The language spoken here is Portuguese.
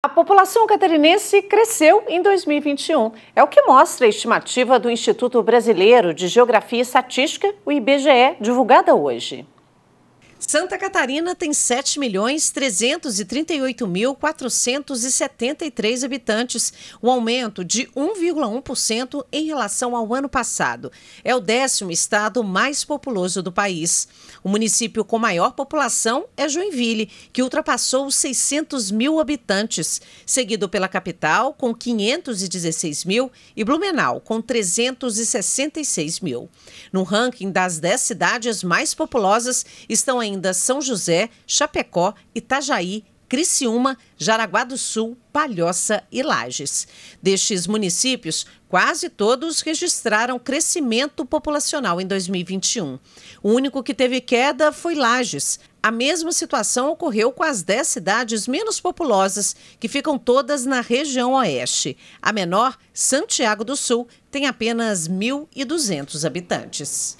A população catarinense cresceu em 2021. É o que mostra a estimativa do Instituto Brasileiro de Geografia e Estatística, o IBGE, divulgada hoje. Santa Catarina tem 7.338.473 milhões mil habitantes, um aumento de 1,1% em relação ao ano passado. É o décimo estado mais populoso do país. O município com maior população é Joinville, que ultrapassou os 600 mil habitantes, seguido pela capital, com 516 mil, e Blumenau, com 366 mil. No ranking das 10 cidades mais populosas, estão ainda ainda São José, Chapecó, Itajaí, Criciúma, Jaraguá do Sul, Palhoça e Lages. Destes municípios, quase todos registraram crescimento populacional em 2021. O único que teve queda foi Lages. A mesma situação ocorreu com as 10 cidades menos populosas, que ficam todas na região oeste. A menor, Santiago do Sul, tem apenas 1.200 habitantes.